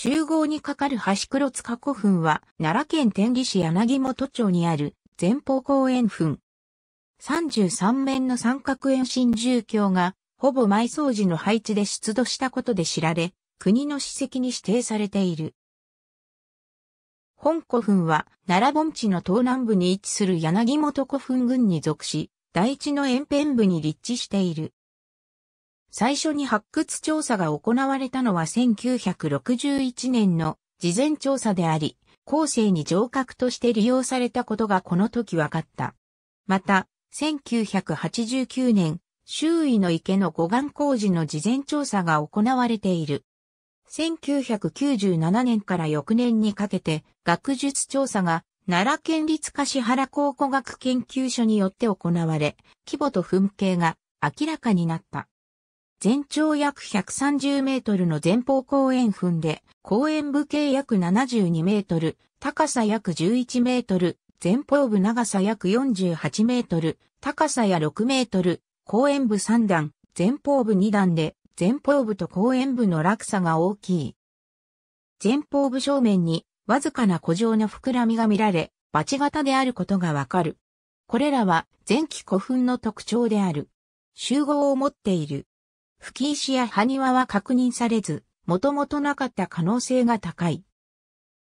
集合にかかる橋黒塚古墳は、奈良県天理市柳本町にある前方公園墳。33面の三角円新住居が、ほぼ埋葬時の配置で出土したことで知られ、国の史跡に指定されている。本古墳は、奈良盆地の東南部に位置する柳本古墳群に属し、第地の沿辺部に立地している。最初に発掘調査が行われたのは1961年の事前調査であり、後世に城郭として利用されたことがこの時分かった。また、1989年、周囲の池の護岸工事の事前調査が行われている。1997年から翌年にかけて、学術調査が奈良県立柏原考古学研究所によって行われ、規模と噴景が明らかになった。全長約130メートルの前方後円墳で、後円部径約72メートル、高さ約11メートル、前方部長さ約48メートル、高さや6メートル、後円部3段、前方部2段で、前方部と後円部の落差が大きい。前方部正面に、わずかな古城の膨らみが見られ、バチ型であることがわかる。これらは前期古墳の特徴である。集合を持っている。吹石や埴輪は確認されず、もともとなかった可能性が高い。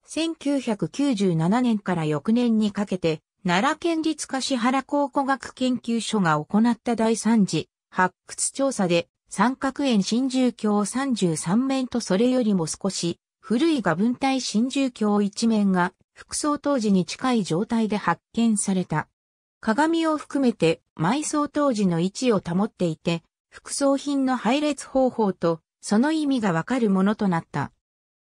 1997年から翌年にかけて、奈良県立柏原考古学研究所が行った第3次発掘調査で、三角円真珠鏡33面とそれよりも少し古い画文体新珠鏡1面が服装当時に近い状態で発見された。鏡を含めて埋葬当時の位置を保っていて、副葬品の配列方法と、その意味がわかるものとなった。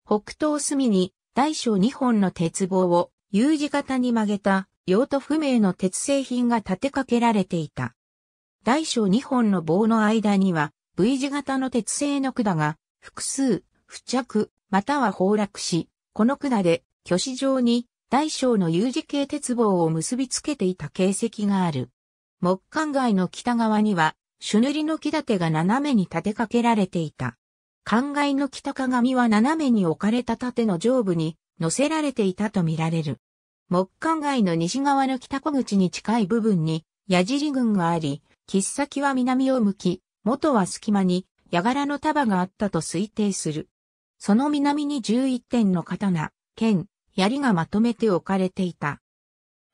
北東隅に大小2本の鉄棒を U 字型に曲げた用途不明の鉄製品が立てかけられていた。大小2本の棒の間には V 字型の鉄製の管が複数付着または崩落し、この管で巨子状に大小の U 字形鉄棒を結びつけていた形跡がある。木管街の北側には朱塗りの木立てが斜めに立てかけられていた。灌漑の北鏡は斜めに置かれた盾の上部に乗せられていたとみられる。木灌漑の西側の北小口に近い部分に矢尻軍があり、切っ先は南を向き、元は隙間に矢柄の束があったと推定する。その南に11点の刀、剣、槍がまとめて置かれていた。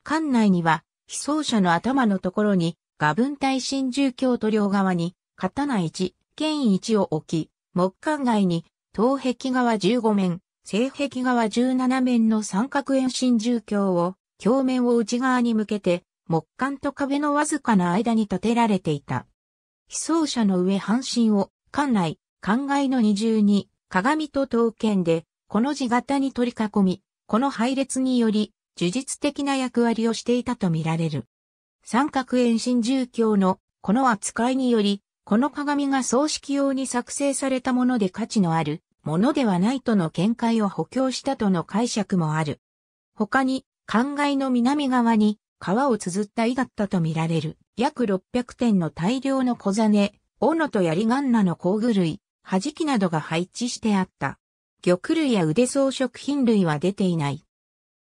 館内には、被葬者の頭のところに画文体新住教徒両側に、刀一、剣一を置き、木管外に、東壁側15面、西壁側17面の三角円新住教を、鏡面を内側に向けて、木管と壁のわずかな間に建てられていた。被装者の上半身を、館内、館外の二重に、鏡と刀剣で、この字型に取り囲み、この配列により、呪術的な役割をしていたとみられる。三角円心住教のこの扱いにより、この鏡が葬式用に作成されたもので価値のあるものではないとの見解を補強したとの解釈もある。他に、灌漑の南側に川を綴った井だったとみられる約600点の大量の小金、斧と槍ガンナの工具類、弾きなどが配置してあった。玉類や腕装飾品類は出ていない。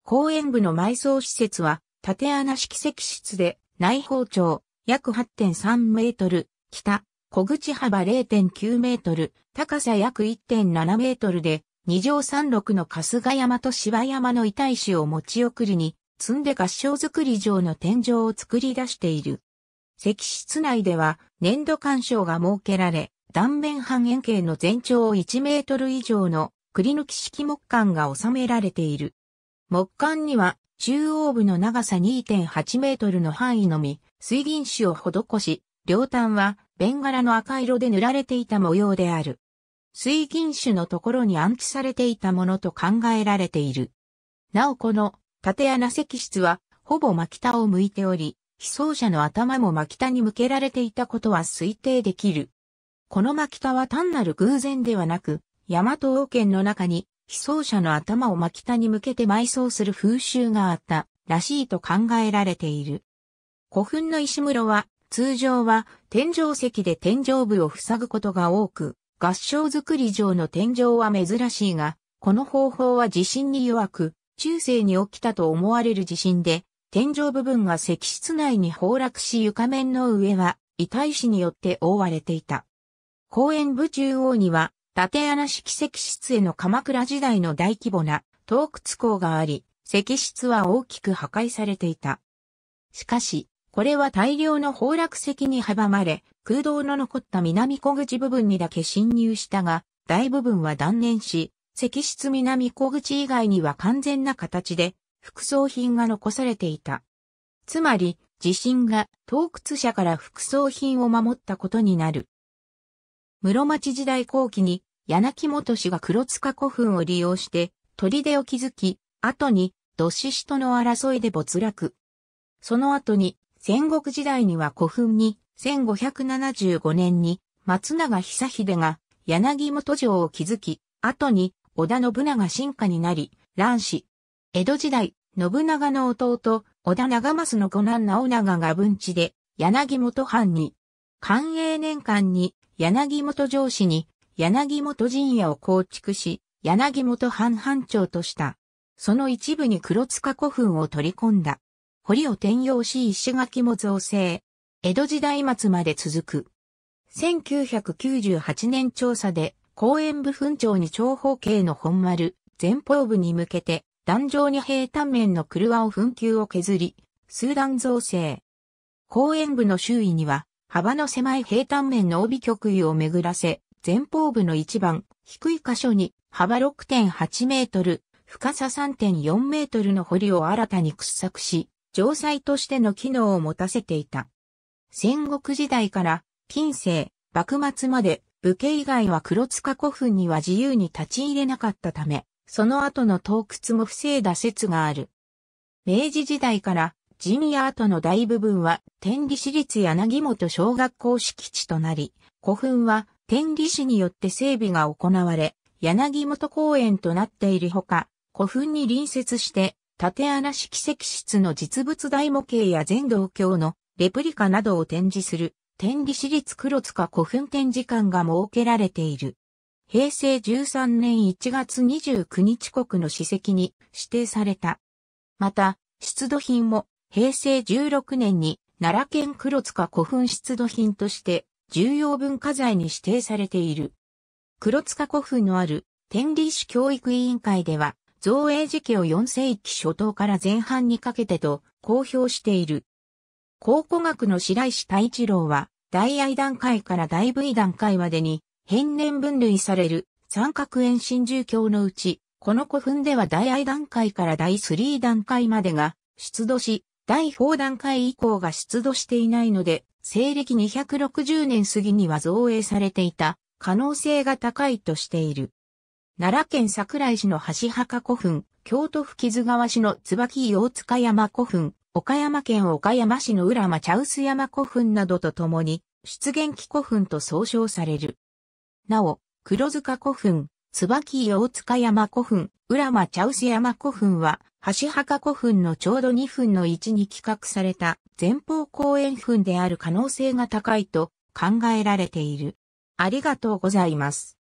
公園部の埋葬施設は縦穴式石室で内包長、約8.3メートル、北、小口幅0.9メートル、高さ約1.7メートルで、二条三六の春日山と芝山の遺体紙を持ち送りに、積んで合掌造り場の天井を作り出している。石室内では粘土干渉が設けられ、断面半円形の全長1メートル以上の栗抜き式木管が収められている。木管には中央部の長さ2.8メートルの範囲のみ、水銀紙を施し、両端はベンガラの赤色で塗られていた模様である。水銀種のところに安置されていたものと考えられている。なおこの縦穴石室はほぼ薪田を向いており、被葬者の頭も薪田に向けられていたことは推定できる。この巻田は単なる偶然ではなく、大和王権の中に被葬者の頭を真北に向けて埋葬する風習があったらしいと考えられている。古墳の石室は通常は天井石で天井部を塞ぐことが多く、合掌造り上の天井は珍しいが、この方法は地震に弱く、中世に起きたと思われる地震で、天井部分が石室内に崩落し床面の上は遺体死によって覆われていた。公園部中央には縦穴式石室への鎌倉時代の大規模な洞窟港があり、石室は大きく破壊されていた。しかし、これは大量の崩落石に阻まれ、空洞の残った南小口部分にだけ侵入したが、大部分は断念し、石室南小口以外には完全な形で、副葬品が残されていた。つまり、地震が洞窟者から副葬品を守ったことになる。室町時代後期に柳本氏が黒塚古墳を利用して砦を築き、後に土師氏との争いで没落。その後に戦国時代には古墳に1575年に松永久秀が柳本城を築き、後に織田信長進化になり、乱死。江戸時代、信長の弟、織田長政の五男直長が分地で、柳本藩に、寛永年間に柳本城市に柳本陣屋を構築し、柳本藩藩長とした。その一部に黒塚古墳を取り込んだ。堀を転用し石垣も造成。江戸時代末まで続く。1998年調査で、公園部墳長に長方形の本丸、前方部に向けて、壇上に平坦面の車を墳丘を削り、数段造成。公園部の周囲には、幅の狭い平坦面の帯極位を巡らせ、前方部の一番低い箇所に幅6.8メートル、深さ3.4メートルの堀を新たに掘削し、城塞としての機能を持たせていた。戦国時代から近世、幕末まで武家以外は黒塚古墳には自由に立ち入れなかったため、その後の洞窟も防いだ説がある。明治時代からジニア跡の大部分は天理市立柳本小学校敷地となり、古墳は天理市によって整備が行われ、柳本公園となっているほか、古墳に隣接して縦穴式石室の実物大模型や全道橋のレプリカなどを展示する天理市立黒塚古墳展示館が設けられている。平成13年1月29日国の史跡に指定された。また、出土品も平成16年に奈良県黒塚古墳出土品として重要文化財に指定されている。黒塚古墳のある天理市教育委員会では、造営時期を4世紀初頭から前半にかけてと公表している。考古学の白石太一郎は、大愛段階から大部位段階までに、変年分類される三角円新獣教のうち、この古墳では大愛段階から大3段階までが出土し、第4段階以降が出土していないので、西暦260年過ぎには造営されていた可能性が高いとしている。奈良県桜井市の橋墓古墳、京都府木津川市の椿大塚山古墳、岡山県岡山市の浦間茶臼山古墳などとともに、出現期古墳と総称される。なお、黒塚古墳、椿大塚山古墳、浦間茶臼山古墳は、橋墓古墳のちょうど2分の1に企画された前方後円墳である可能性が高いと考えられている。ありがとうございます。